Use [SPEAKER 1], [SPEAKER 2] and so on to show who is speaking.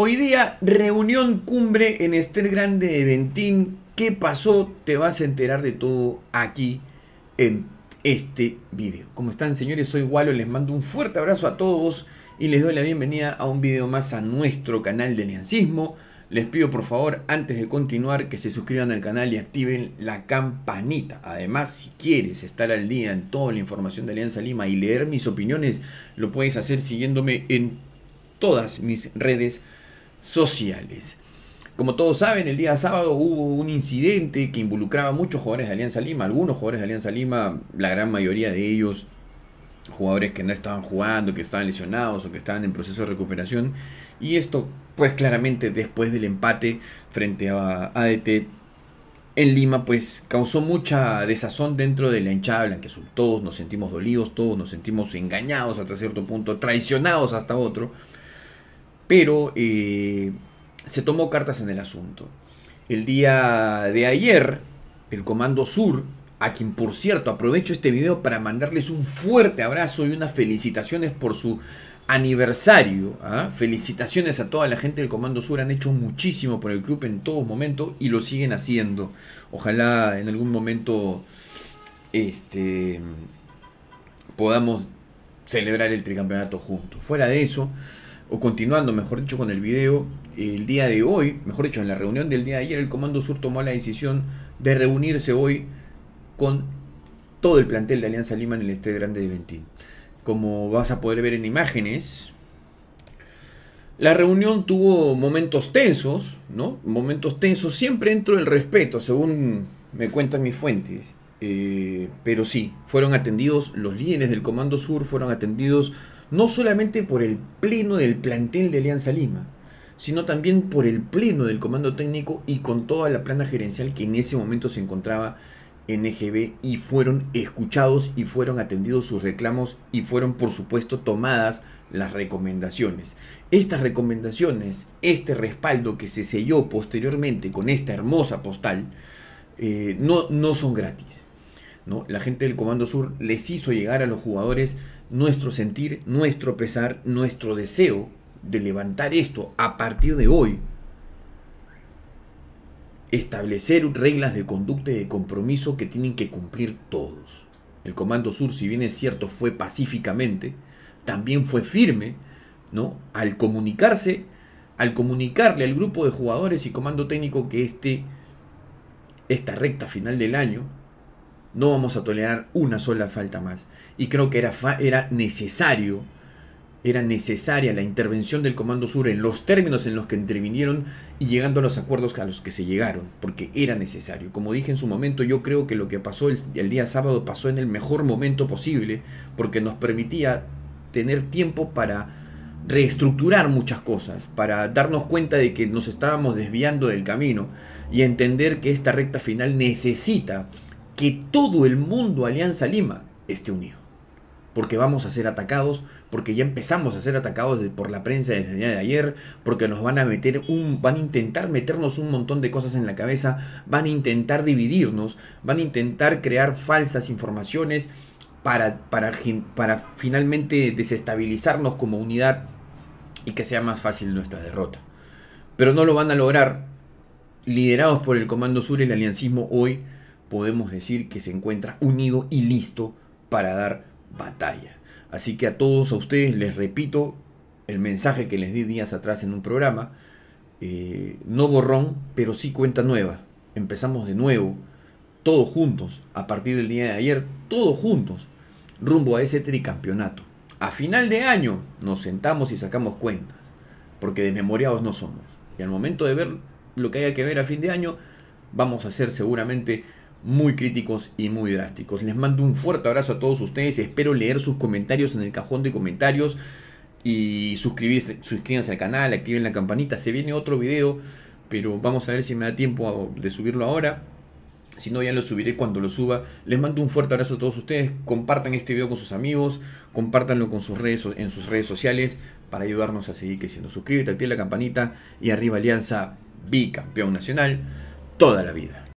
[SPEAKER 1] Hoy día, reunión cumbre en Estel Grande de Ventín. ¿Qué pasó? Te vas a enterar de todo aquí en este video. ¿Cómo están, señores? Soy Walo, les mando un fuerte abrazo a todos y les doy la bienvenida a un video más a nuestro canal de Aliancismo. Les pido por favor, antes de continuar, que se suscriban al canal y activen la campanita. Además, si quieres estar al día en toda la información de Alianza Lima y leer mis opiniones, lo puedes hacer siguiéndome en todas mis redes sociales. Como todos saben, el día sábado hubo un incidente que involucraba a muchos jugadores de Alianza Lima, algunos jugadores de Alianza Lima, la gran mayoría de ellos jugadores que no estaban jugando, que estaban lesionados o que estaban en proceso de recuperación. Y esto, pues claramente después del empate frente a ADT en Lima, pues causó mucha desazón dentro de la hinchada Todos nos sentimos dolidos, todos nos sentimos engañados hasta cierto punto, traicionados hasta otro pero eh, se tomó cartas en el asunto. El día de ayer, el Comando Sur, a quien por cierto aprovecho este video para mandarles un fuerte abrazo y unas felicitaciones por su aniversario. ¿ah? Felicitaciones a toda la gente del Comando Sur. Han hecho muchísimo por el club en todo momento y lo siguen haciendo. Ojalá en algún momento este, podamos celebrar el tricampeonato juntos. Fuera de eso, o continuando, mejor dicho, con el video, el día de hoy, mejor dicho, en la reunión del día de ayer, el Comando Sur tomó la decisión de reunirse hoy con todo el plantel de Alianza Lima en el este Grande de Ventín. Como vas a poder ver en imágenes, la reunión tuvo momentos tensos, ¿no? Momentos tensos, siempre dentro del respeto, según me cuentan mis fuentes. Eh, pero sí, fueron atendidos los líderes del Comando Sur, fueron atendidos no solamente por el pleno del plantel de Alianza Lima, sino también por el pleno del comando técnico y con toda la plana gerencial que en ese momento se encontraba en EGB y fueron escuchados y fueron atendidos sus reclamos y fueron por supuesto tomadas las recomendaciones. Estas recomendaciones, este respaldo que se selló posteriormente con esta hermosa postal, eh, no, no son gratis la gente del Comando Sur les hizo llegar a los jugadores nuestro sentir, nuestro pesar, nuestro deseo de levantar esto a partir de hoy, establecer reglas de conducta y de compromiso que tienen que cumplir todos. El Comando Sur, si bien es cierto, fue pacíficamente, también fue firme, ¿no? Al comunicarse, al comunicarle al grupo de jugadores y comando técnico que este, esta recta final del año no vamos a tolerar una sola falta más. Y creo que era, era necesario, era necesaria la intervención del Comando Sur en los términos en los que intervinieron y llegando a los acuerdos a los que se llegaron, porque era necesario. Como dije en su momento, yo creo que lo que pasó el día sábado pasó en el mejor momento posible, porque nos permitía tener tiempo para reestructurar muchas cosas, para darnos cuenta de que nos estábamos desviando del camino y entender que esta recta final necesita que todo el mundo Alianza Lima esté unido. Porque vamos a ser atacados, porque ya empezamos a ser atacados por la prensa desde el día de ayer, porque nos van a meter un, van a intentar meternos un montón de cosas en la cabeza, van a intentar dividirnos, van a intentar crear falsas informaciones para, para, para finalmente desestabilizarnos como unidad y que sea más fácil nuestra derrota. Pero no lo van a lograr liderados por el Comando Sur y el aliancismo hoy podemos decir que se encuentra unido y listo para dar batalla. Así que a todos a ustedes les repito el mensaje que les di días atrás en un programa, eh, no borrón, pero sí cuenta nueva. Empezamos de nuevo, todos juntos, a partir del día de ayer, todos juntos, rumbo a ese tricampeonato. A final de año nos sentamos y sacamos cuentas, porque desmemoriados no somos. Y al momento de ver lo que haya que ver a fin de año, vamos a hacer seguramente muy críticos y muy drásticos. Les mando un fuerte abrazo a todos ustedes. Espero leer sus comentarios en el cajón de comentarios. Y suscribirse, suscríbanse al canal, activen la campanita. Se viene otro video, pero vamos a ver si me da tiempo de subirlo ahora. Si no, ya lo subiré cuando lo suba. Les mando un fuerte abrazo a todos ustedes. Compartan este video con sus amigos. Compártanlo con sus redes, en sus redes sociales para ayudarnos a seguir creciendo. Suscríbete, activa la campanita y arriba Alianza bicampeón nacional toda la vida.